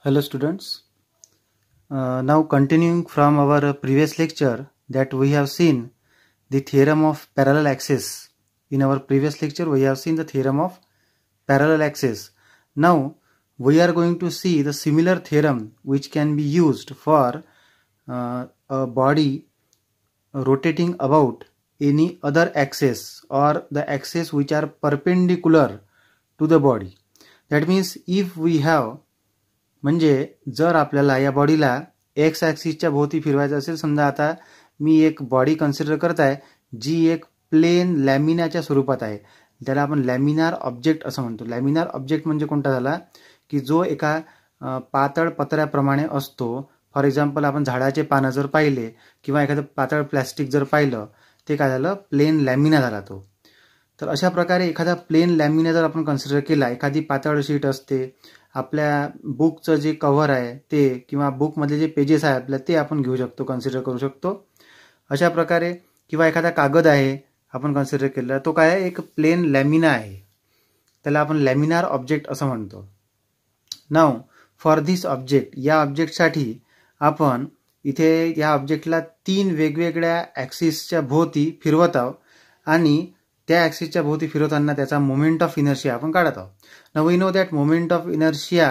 Hello students. Uh, now continuing from our previous lecture that we have seen the theorem of parallel axis. In our previous lecture we have seen the theorem of parallel axis. Now we are going to see the similar theorem which can be used for uh, a body rotating about any other axis or the axis which are perpendicular to the body. That means if we have म्हणजे जर आपल्याला या बॉडीला x ॲक्सिसच्या भोवती फिरवायचं असेल समजा आता मी एक बॉडी कन्सिडर करत आहे जी एक प्लेन लॅमिनाच्या स्वरूपात आहे त्याला आपण लॅमिनार ऑब्जेक्ट असं म्हणतो लॅमिनार ऑब्जेक्ट म्हणजे कोणता झाला की जो एका पातळ पत्र्याप्रमाणे असतो फॉर एक्झाम्पल आपण झाडाचे पानं जर पाहिले किंवा एखादं पातळ प्लॅस्टिक जर पाहिलं ते काय झालं प्लेन लॅमिना झाला तो तर अशा प्रकारे एखादा प्लेन लॅमिना जर आपण कन्सिडर केला एखादी पातळ शीट असते आपल्या बुकचं जे कव्हर आहे ते किंवा बुकमधले जे पेजेस आहे आपल्या ते आपण घेऊ शकतो कन्सिडर करू शकतो अशा प्रकारे किंवा एखादा कागद आहे आपण कन्सिडर केला तो काय एक प्लेन लॅमिना आहे त्याला आपण लॅमिनार ऑब्जेक्ट असं म्हणतो नाव फॉर धिस ऑब्जेक्ट या ऑब्जेक्टसाठी आपण इथे या ऑब्जेक्टला तीन वेगवेगळ्या ॲक्सिसच्या भोवती फिरवत आहोत आणि त्या ॲक्सिसच्या भोवती फिरवताना त्याचा मोमेंट ऑफ इनर्शिया आपण काढत आहोत न we know that moment of inertia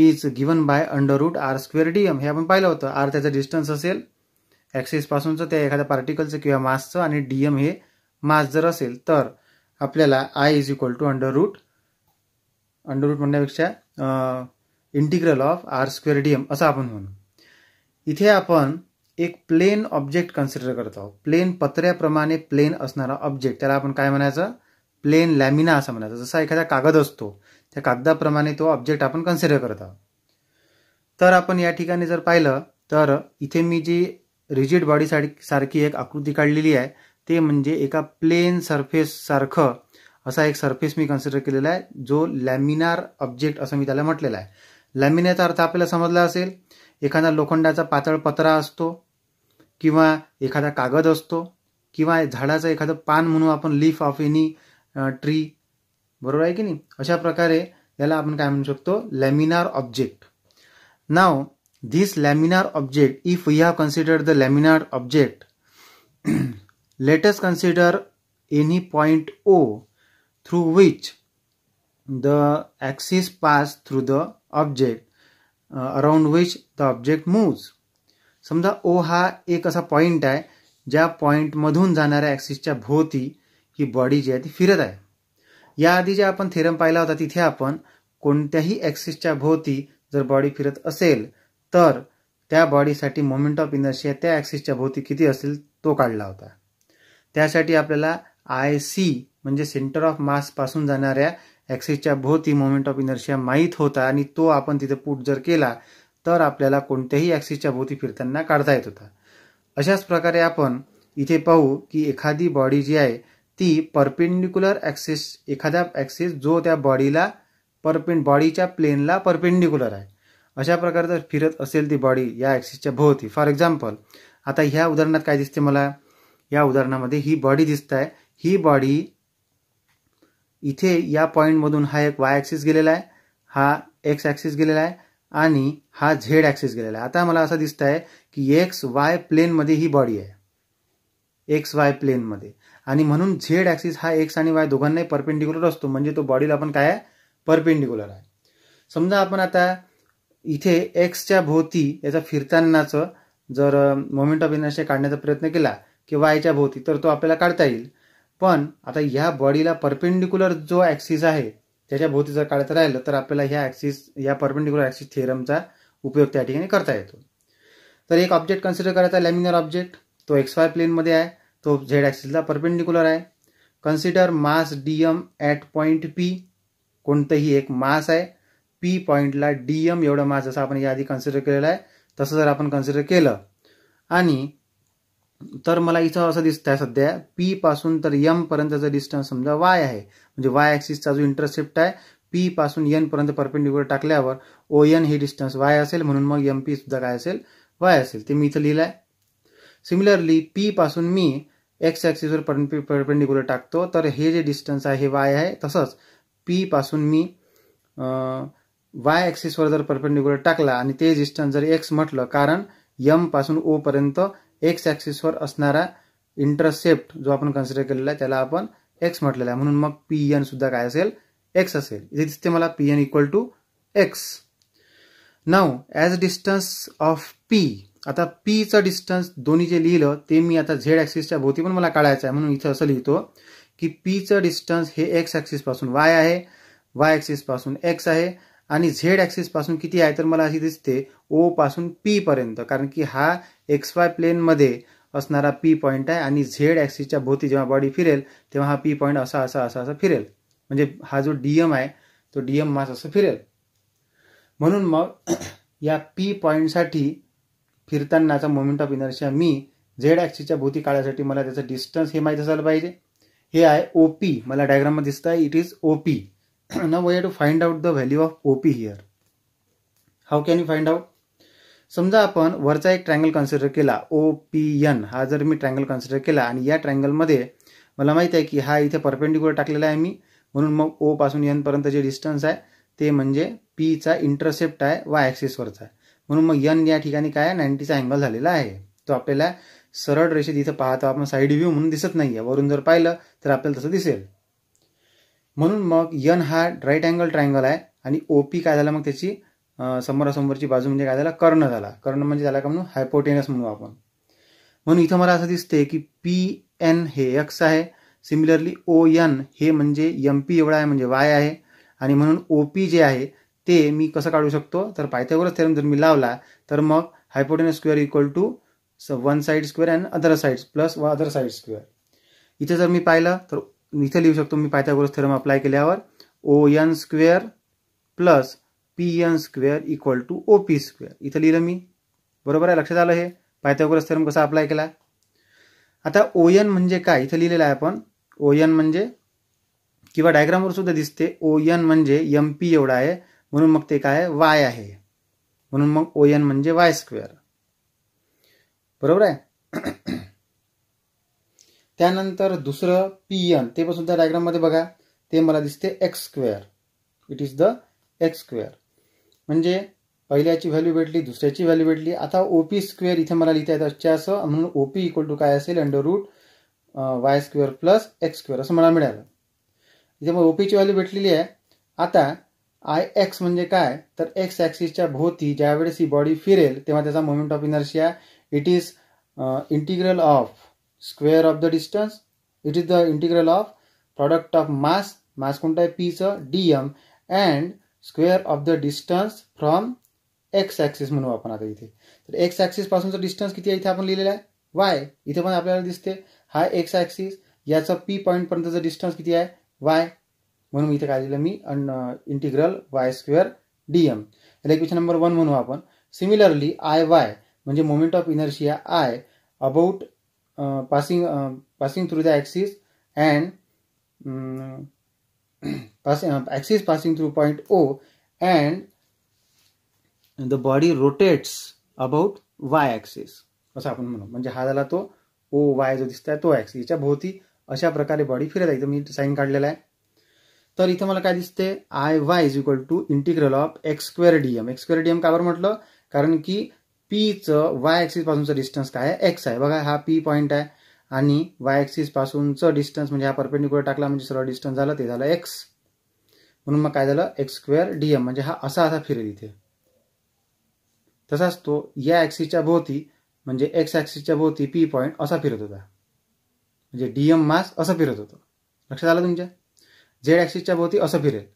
is given by under root r square D m हे आपण पाहिलं होतं आर त्याचं डिस्टन्स असेल ॲक्सिसपासूनचं त्या एखाद्या पार्टिकलचं किंवा मासचं आणि डी एम हे मास जर असेल तर आपल्याला I is equal to under root under root म्हणण्यापेक्षा integral of r square D m असं आपण म्हणू इथे आपण एक प्लेन ऑब्जेक्ट कन्सिडर करत प्लेन पत्र्याप्रमाणे प्लेन असणारा ऑब्जेक्ट त्याला आपण काय म्हणायचं प्लेन लॅमिना असं म्हणायचं जसा एखादा कागद असतो त्या कागदाप्रमाणे तो ऑब्जेक्ट आपण कन्सिडर करत आहोत तर आपण या ठिकाणी जर पाहिलं तर इथे मी जी रिजिड बॉडी सारखी एक आकृती काढलेली आहे ते म्हणजे एका प्लेन सरफेस सारखं असा एक सरफेस मी कन्सिडर केलेला आहे जो लॅमिनार ऑब्जेक्ट असं मी त्याला म्हटलेला आहे लॅमिनाचा अर्थ आपल्याला समजला असेल एखादा लोखंडाचा पातळ पत्रा असतो किंवा एखादा कागद असतो किंवा झाडाचं एखादं पान म्हणून आपण लीफ ऑफ एनी ट्री बरोबर आहे की नाही अशा प्रकारे याला आपण काय म्हणू शकतो laminar object now this laminar object if we have consider the laminar object let's consider any point O through which the axis pass through the object around which the object moves समजा O हा एक असा point आहे ज्या पॉईंटमधून जाणाऱ्या ॲक्सिसच्या भोवती ही body जी आहे ती फिरत आहे याआधी जे आपण थेरम पाहिला होता तिथे आपण कोणत्याही ॲक्सिसच्या भोवती जर बॉडी फिरत असेल तर त्या बॉडीसाठी मोमेंट ऑफ इनर्शिया त्या ॲक्सिसच्या भोवती किती असेल तो काढला होता त्यासाठी आपल्याला आय सी म्हणजे सेंटर ऑफ मासपासून जाणाऱ्या ॲक्सिसच्या भोवती मोमेंट ऑफ इनर्शिया माहीत होता आणि तो आपण तिथे पुट जर केला तर आपल्याला कोणत्याही ॲक्सिसच्या भोवती फिरताना काढता येत होता अशाच प्रकारे आपण इथे पाहू की एखादी बॉडी जी आहे ती परपेंडिक्युलर ॲक्सिस एखाद्या ॲक्सिस जो त्या बॉडीला परपें बॉडीच्या प्लेनला परपेंडिक्युलर आहे अशा प्रकारे जर फिरत असेल ती बॉडी या ॲक्सिसच्या भोवती फॉर एक्झाम्पल आता ह्या उदाहरणात काय दिसते मला या उदाहरणामध्ये ही बॉडी दिसत आहे ही बॉडी इथे या पॉईंटमधून हा एक वाय ॲक्सिस गेलेला आहे हा एक्स ॲक्सिस गेलेला आहे आणि हा झेड ॲक्सिस गेलेला आहे आता मला असं दिसत आहे की एक्स वाय प्लेनमध्ये ही बॉडी आहे एक्स वाय प्लेनमध्ये आणि म्हणून झेड ॲक्सिस हा एक्स आणि वाय दोघांनाही परपेंडिक्युलर असतो म्हणजे तो बॉडीला आपण काय आहे परपेंडिक्युलर आहे समजा आपण आता इथे एक्सच्या भोवती याचा फिरतानाचं जर मोमेंट ऑफ इनर्शिया काढण्याचा प्रयत्न केला की वायच्या भोवती तर तो आपल्याला काढता येईल पण आता ह्या बॉडीला परपेंडिक्युलर जो ऍक्सिस आहे त्याच्या भोवती जर काढत राहिलं तर आपल्याला ह्या ऍक्सिस या परपेंडिक्युलर ऍक्सिस थिअरमचा उपयोग त्या ठिकाणी करता येतो तर एक ऑब्जेक्ट कन्सिडर करायचा लॅमिनर ऑब्जेक्ट तो एक्स वाय प्लेनमध्ये आहे तो झेड ॲक्सिसला परपेंडिक्युलर आहे consider mass D M at point P कोणतंही एक मास आहे पी पॉईंटला डीएम एम एवढा मास जसं आपण याआधी कन्सिडर केलेला आहे तसं जर आपण कन्सिडर केलं आणि तर मला इथं असं दिसत आहे सध्या पी पासून तर यम पर्यंतचा डिस्टन्स समजा वाय आहे म्हणजे वाय ॲक्सिसचा जो इंटरसेप्ट आहे पी पासून एन पर्यंत परपेंडिक्युलर टाकल्यावर ओ एन हे डिस्टन्स वाय असेल म्हणून मग एम पी सुद्धा काय असेल वाय असेल ते मी इथं लिहिलं आहे सिमिलरली पी पासून मी एक्स ॲक्सिसवर परपेंडिक्युलर टाकतो तर हे जे डिस्टन्स आहे हे वाय आहे तसंच पी पासून मी वाय ॲक्सिसवर जर परपेंडिक्युलर टाकला आणि ते डिस्टन्स जर एक्स म्हटलं कारण यम पासून ओ पर्यंत एक्स वर असणारा इंटरसेप्ट जो आपण कन्सिडर केलेला आहे त्याला आपण एक्स म्हटलेला आहे म्हणून मग पी एन सुद्धा काय असेल एक्स असेल इथे दिसते मला P N equal to X now as distance of P आता पीचं डिस्टन्स दोन्ही जे लिहिलं ते मी आता झेड ॲक्सिसच्या भोवती पण मला काढायचं आहे म्हणून इथं असं लिहितो की पीचं डिस्टन्स हे एक्स पासून वाय आहे वाय पासून एक्स आहे आणि झेड पासून किती आहे तर मला अशी दिसते ओ पासून पी पर्यंत कारण की हा एक्स वाय प्लेनमध्ये असणारा पी पॉईंट आहे आणि झेड ॲक्सिसच्या भोवती जेव्हा बॉडी फिरेल तेव्हा हा पी पॉईंट असा असा असा असा फिरेल म्हणजे हा जो डी एम आहे तो डी एम मास असं फिरेल म्हणून मग या पी पॉईंटसाठी फिरतानाचा मोमेंट ऑफ इनर्शिया मी झेड ॲक्सिसच्या भोवती काढायसाठी मला त्याचं डिस्टन्स हे माहीत असायला पाहिजे हे आहे ओ पी मला डायग्राममध्ये दिसत आहे it is O P now we have to find out the value of OP here how can you find out समजा आपण वरचा एक ट्रँगल कन्सिडर केला ओ पी एन हा जर मी ट्रँगल कन्सिडर केला आणि या ट्रँगलमध्ये मला माहीत आहे की हा इथे परपेंडिक्युलर टाकलेला आहे मी म्हणून मग ओ पासून एनपर्यंत जे डिस्टन्स आहे ते म्हणजे पीचा इंटरसेप्ट आहे वा ॲक्सिसवरचा आहे म्हणून मग यन या ठिकाणी काय आहे नाईन्टीचा अँगल झालेला आहे तो आपल्याला सरळ रेषेत इथं पाहतो आपण साईड व्ह्यू म्हणून दिसत नाही आहे वरून जर पाहिलं तर आपल्याला तसं दिसेल म्हणून मग यन हा राईट अँगल ट्रायंगल आहे आणि ओ पी काय झाला मग त्याची समोरासमोरची बाजू म्हणजे काय झाला कर्ण झाला कर्ण म्हणजे झाला का म्हणून हायपोटेनस म्हणू आपण म्हणून इथं मला असं दिसते की पी एन हे एक्स आहे सिमिलरली ओ एन हे म्हणजे एम पी एवढा आहे म्हणजे वाय आहे आणि म्हणून ओ पी जे आहे ते मी कसं काढू शकतो तर पायथ्यावरच थेरम जर मी लावला तर मग hypotenuse square equal to one side square and other sides plus व अदर साईड स्क्वेअर इथे जर मी पाहिलं तर इथं लिहू शकतो मी पायथागोरस थेरम अप्लाय केल्यावर O N square plus P N square equal to O P square इथं लिहिलं मी बरोबर आहे लक्षात आलं हे पायथागोरस थेरम कसा अप्लाय केला आता ओ एन म्हणजे काय इथं लिहिलेलं आहे आपण ओ एन म्हणजे किंवा डायग्रामवर सुद्धा दिसते ओ एन म्हणजे एम पी एवढा आहे म्हणून मग ते काय वाय आहे म्हणून मग ओ एन म्हणजे वाय स्क्वेअर बरोबर आहे त्यानंतर दुसरं पी एन ते पण सुद्धा मध्ये बघा ते मला दिसते X square it is the X square म्हणजे पहिल्याची व्हॅल्यू भेटली दुसऱ्याची व्हॅल्यू भेटली आता ओपी स्क्वेअर इथे मला लिहिता येतं अच्छा असं म्हणून ओपी इक्वल टू काय असेल under root Y square plus X square असं मला मिळालं इथे मग ओपीची व्हॅल्यू भेटलेली आहे आता आय एक्स म्हणजे काय तर एक्स ऍक्सिसच्या भोवती ज्यावेळेस ही बॉडी फिरेल तेव्हा त्याचा moment of inertia it is integral of square of the distance it is the integral of product of mass mass कोणतं आहे पीचं D M and square of the distance from X axis म्हणू आपण आता इथे तर एक्स ॲक्सिसपासूनचं डिस्टन्स किती आहे इथे आपण लिहिलेलं आहे वाय इथे पण आपल्याला दिसते हा एक्स ॲक्सिस याचं पी पर्यंतचा डिस्टन्स किती आहे वाय म्हणून इथे काय लिहिलं मी अन integral Y square D M याला क्वेश्चन नंबर वन म्हणू आपण सिमिलरली आय वाय म्हणजे moment of inertia I about passing uh, passing uh, passing through the axis and um, passing uh, axis passing through point O and the body rotates असं आपण म्हणू म्हणजे हा झाला तो ओ वाय जो दिसतोय तो एक्स याच्या भोवती अशा प्रकारे बॉडी फिरत आहे इथं मी साईन काढलेला आहे तर इथं मला काय दिसते I Y is equal to integral of X square DM X square DM का बरं म्हटलं कारण की पीचं वाय ॲक्सिसपासूनचं डिस्टन्स काय आहे एक्स आहे बघा हा पी पॉईंट आहे आणि वाय एक्सिस डिस्टन्स म्हणजे हा परपेंडिक्युलर टाकला म्हणजे सरळ डिस्टन्स झालं ते झालं एक्स म्हणून मग काय झालं एक्स स्क्वेअर डी एम म्हणजे हा असा असा फिरेल इथे तसाच तो या ॲक्सिसच्या भोवती म्हणजे एक्स ॲक्सिसच्या भोवती पी पॉईंट असा फिरत होता म्हणजे डी एम मास असं फिरत होतं लक्षात आलं तुमच्या झेड ॲक्सिसच्या भोवती असं फिरेल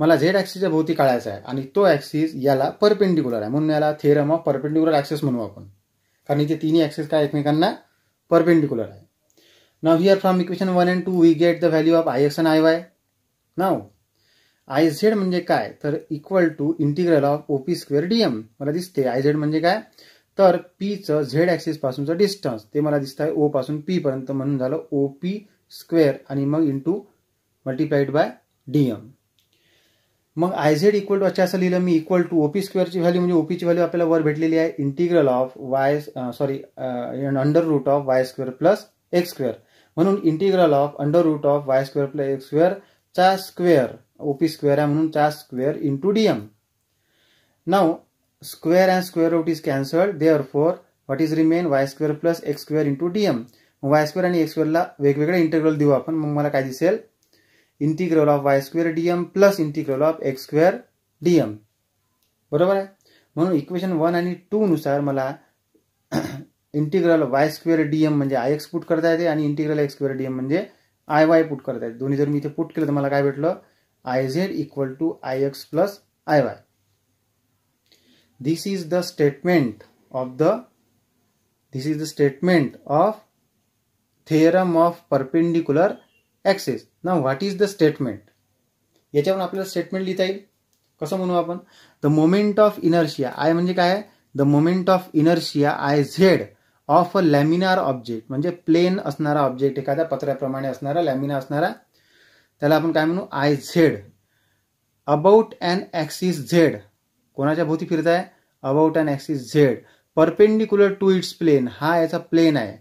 मला झेड ऍक्सिसच्या भोवती काढायचा आहे आणि तो ऍक्सिस याला परपेंडिक्युलर आहे म्हणून याला थेरम ऑफ परपेंडिक्युलर ऍक्सिस म्हणू आपण कारण इथे तिन्ही ऍक्सिस काय एकमेकांना परपेंडिक्युलर आहे now are from equation one and two we get the value of I X and I Y now I Z म्हणजे काय तर equal to integral of OP square M मला दिसते आय झेड म्हणजे काय तर पीचं झेड ऍक्सिस पासूनचं डिस्टन्स ते मला दिसत आहे ओ पासून पी पर्यंत म्हणून झालं ओपी स्क्वेअर आणि मग इंटू मल्टिप्लाइड बाय एम मग आय झेड इक्वल टू अच्छा असं लिहिलं मी इक्वल टू ओपी स्क्वेअरची व्हॅल्यू म्हणजे ओपीची व्हॅल्यू आपल्याला वर भेटलेली आहे integral of Y sorry under root of Y square plus X square म्हणून integral of under root of Y square plus X square चा स्क्वेअर ओपी स्क्वेअर आहे म्हणून चा square into DM now square and square root is cancelled there four what is remain Y square plus X square into DM Y square आणि X स्क्वेअरला वेगवेगळे integral देऊ आपण मग मला काय दिसेल integral of Y square DM plus integral of X square DM बरोबर आहे म्हणून इक्वेशन वन आणि टू नुसार मला इंटीग्रल वाय स्क्वेअर डीएम म्हणजे आय एक्स पुट करता येते आणि इंटिग्रल एक्स स्क्वेअर डीएम म्हणजे आय वाय पुट करता येते दोन्ही जर मी इथे पुट केलं तर मला काय भेटलं I Z equal to I X plus I Y this is the statement of the this is the statement of theorem of perpendicular axes ना व्हॉट इज द स्टेटमेंट याच्यावरून आपल्याला स्टेटमेंट लिहिता येईल कसं म्हणू आपण the moment of inertia I म्हणजे काय the moment of inertia I Z of a laminar object म्हणजे प्लेन असणारा ऑब्जेक्ट एखाद्या पत्र्याप्रमाणे असणारा लॅमिना असणारा त्याला आपण काय म्हणू I Z about and axis Z कोणाच्या भोवती फिरत आहे about and axis Z perpendicular to its plane हा याचा प्लेन आहे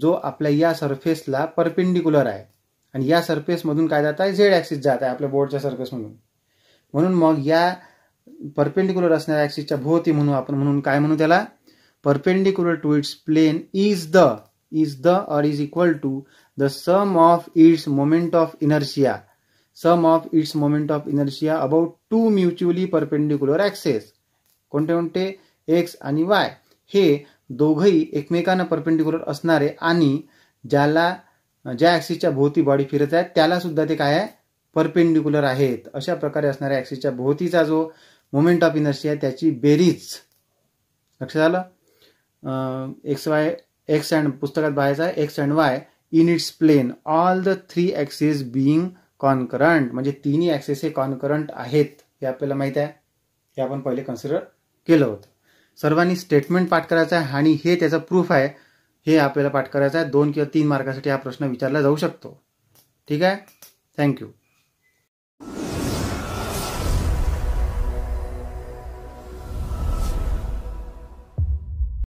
जो आपल्या या सरफेसला परपेंडिक्युलर आहे आणि या सरफेसमधून काय जात आहे झेड ॲक्सिस जात आहे आपल्या बोर्डच्या सरफेसमधून म्हणून मग या परपेंडिक्युलर असणाऱ्या ॲक्सिसच्या भोवती म्हणू आपण म्हणून काय म्हणू त्याला perpendicular to its plane is the is the or is equal to the sum of its moment of inertia sum of its moment of inertia about two mutually perpendicular axes कोणते कोणते एक्स आणि Y हे दोघंही एकमेकांना perpendicular असणारे आणि ज्याला ज्या ॲक्सिसच्या भोवती बॉडी फिरत आहेत त्याला सुद्धा ते काय आहे परपेंडिक्युलर आहेत अशा प्रकारे असणाऱ्या ॲक्सिसच्या भोवतीचा जो मुमेंट ऑफ इनर्जी आहे त्याची बेरीज लक्षात आलं एक्स वाय एक्स अँड पुस्तकात बाहेरचा आहे X and Y in its plane all the three axis being concurrent म्हणजे तिन्ही ॲक्सेस हे कॉनकरंट आहेत हे आपल्याला माहीत आहे हे आपण पहिले कन्सिडर केलं होतं सर्वांनी स्टेटमेंट पाठ करायचं आहे आणि हे त्याचं प्रूफ आहे हे आपल्याला पाठ करायचं आहे दोन किंवा तीन मार्कासाठी हा प्रश्न विचारला जाऊ शकतो ठीक आहे थँक्यू